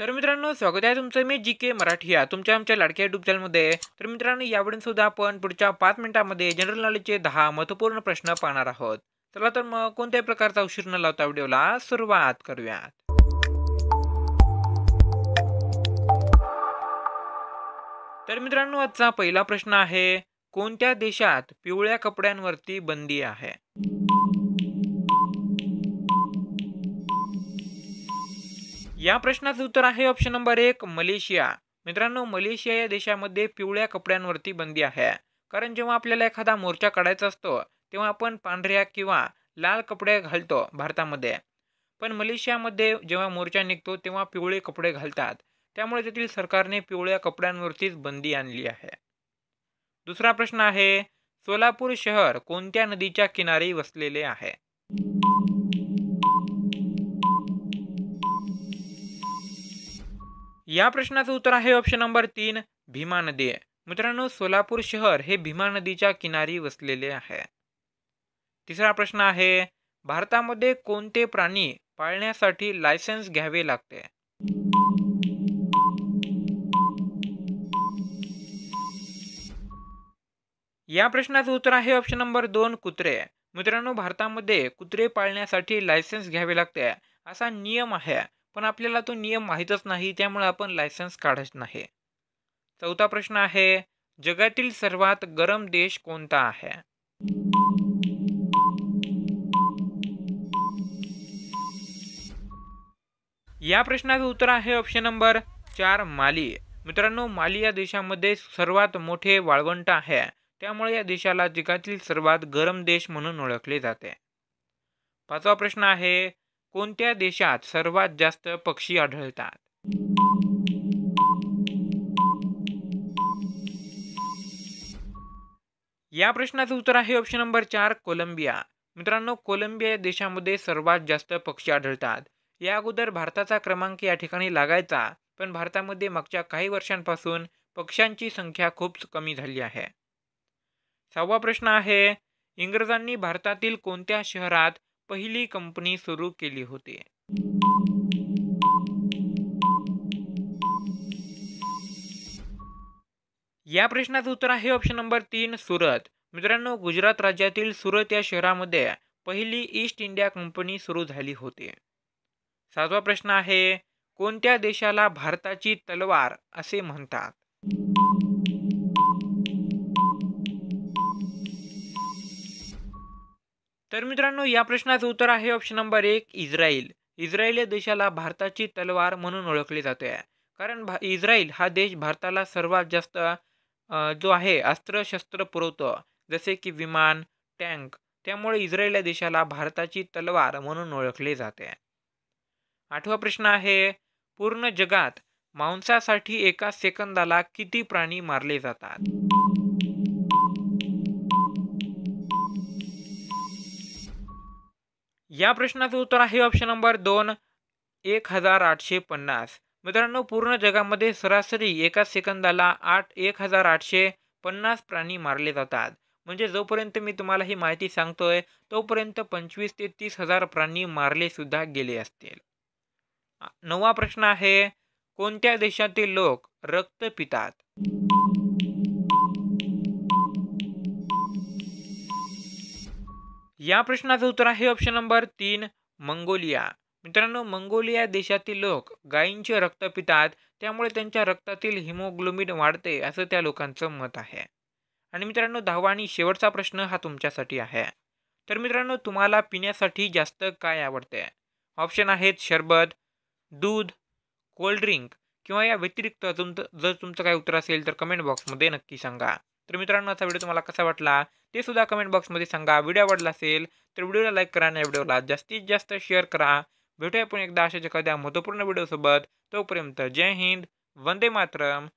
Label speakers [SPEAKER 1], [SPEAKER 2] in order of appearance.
[SPEAKER 1] तर मित्रांनो स्वागत आहे तुमचं मी जी के मराठी या तुमच्या आमच्या लाडक्या युट्यूब चॅनलमध्ये तर मित्रांनो यावेळी सुद्धा आपण पुढच्या पाच मिनिटांमध्ये जनरल नॉलेजचे दहा महत्त्वपूर्ण प्रश्न पाहणार आहोत चला तर मग कोणत्याही प्रकारचा उशीर न लावता व्हिडिओला सुरुवात करूयात तर मित्रांनो आजचा पहिला प्रश्न आहे कोणत्या देशात पिवळ्या कपड्यांवरती बंदी आहे या प्रश्नाचं उत्तर आहे ऑप्शन नंबर एक मलेशिया मित्रांनो मलेशिया या देशामध्ये पिवळ्या कपड्यांवरती बंदी आहे कारण जेव्हा आपल्याला एखादा मोर्चा काढायचा असतो तेव्हा आपण पांढऱ्या किंवा लाल कपडे घालतो भारतामध्ये पण मलेशियामध्ये जेव्हा मोर्चा निघतो तेव्हा पिवळे कपडे घालतात त्यामुळे तेथील सरकारने पिवळ्या कपड्यांवरतीच बंदी आणली आहे दुसरा प्रश्न आहे सोलापूर शहर कोणत्या नदीच्या किनारी वसलेले आहे या प्रश्नाचं उत्तर आहे ऑप्शन नंबर तीन भीमा नदी मित्रांनो सोलापूर शहर हे भीमा नदीच्या किनारी वसलेले आहे तिसरा प्रश्न आहे भारतामध्ये कोणते प्राणी पाळण्यासाठी लायसन्स घ्यावे लागते या प्रश्नाचं उत्तर आहे ऑप्शन नंबर दोन कुत्रे मित्रांनो भारतामध्ये कुत्रे पाळण्यासाठी लायसन्स घ्यावे लागते असा नियम आहे पण आपल्याला तो नियम माहीतच नाही त्यामुळे आपण लायसन्स काढत नाही चौथा प्रश्न आहे जगातील सर्वात गरम देश कोणता आहे या प्रश्नाचं उत्तर आहे ऑप्शन नंबर चार माली मित्रांनो माली या देशामध्ये सर्वात मोठे वाळवंट आहे त्यामुळे या देशाला जगातील सर्वात गरम देश म्हणून ओळखले जाते पाचवा प्रश्न आहे कोणत्या देशात सर्वात जास्त पक्षी आढळतात या प्रश्नाचं उत्तर आहे ऑप्शन नंबर चार कोलंबिया मित्रांनो कोलंबिया या देशामध्ये सर्वात जास्त पक्षी आढळतात या अगोदर भारताचा क्रमांक या ठिकाणी लागायचा पण भारतामध्ये मागच्या काही वर्षांपासून पक्ष्यांची संख्या खूप कमी झाली आहे सहावा प्रश्न आहे इंग्रजांनी भारतातील कोणत्या शहरात पहिली कंपनी सुरू केली होती या प्रश्नाचं उत्तर आहे ऑप्शन नंबर तीन सुरत मित्रांनो गुजरात राज्यातील सुरत या शहरामध्ये पहिली ईस्ट इंडिया कंपनी सुरू झाली होती सातवा प्रश्न आहे कोणत्या देशाला भारताची तलवार असे म्हणतात तर मित्रांनो या प्रश्नाचं उत्तर आहे ऑप्शन नंबर एक इस्रायल इस्रायल या देशाला भारताची तलवार म्हणून ओळखली जाते कारण भा इस्रायल हा देश भारताला सर्वात जास्त जो आहे अस्त्रशस्त्र पुरवतो जसे की विमान टँक त्यामुळे इस्रायल या देशाला भारताची तलवार म्हणून ओळखले जाते आठवा प्रश्न आहे पूर्ण जगात मांसासाठी एका सेकंदाला किती प्राणी मारले जातात या प्रश्नाचं उत्तर आहे ऑप्शन नंबर दोन एक हजार आठशे पन्नास मित्रांनो पूर्ण जगामध्ये सरासरी एका सेकंदाला आठ एक हजार आठशे पन्नास प्राणी मारले जातात म्हणजे जोपर्यंत मी तुम्हाला ही माहिती सांगतोय तोपर्यंत पंचवीस ते तीस हजार प्राणी मारले सुद्धा गेले असतील नवा प्रश्न आहे कोणत्या देशातील लोक रक्त पितात या प्रश्नाचं उत्तर आहे ऑप्शन नंबर तीन मंगोलिया मित्रांनो मंगोलिया देशातील लोक गायींचे रक्त पितात त्यामुळे त्यांच्या रक्तातील हिमोग्लोबिन वाढते असं त्या लोकांचं मत आहे आणि मित्रांनो दहावा आणि शेवटचा प्रश्न हा तुमच्यासाठी आहे तर मित्रांनो तुम्हाला पिण्यासाठी जास्त काय आवडते ऑप्शन आहेत शरबत दूध कोल्ड ड्रिंक किंवा या व्यतिरिक्त अजून जर तुमचं काय उत्तर असेल तर कमेंट बॉक्समध्ये नक्की सांगा तर मित्रांनो असा व्हिडिओ तुम्हाला कसा वाटला ते सुद्धा कमेंट बॉक्समध्ये सांगा व्हिडिओ आवडला असेल तर व्हिडिओला लाईक करा आणि व्हिडिओला जास्तीत जास्त शेअर करा भेटूया आपण एकदा अशाच एखाद्या महत्त्वपूर्ण व्हिडिओसोबत तोपर्यंत जय हिंद वंदे मातरम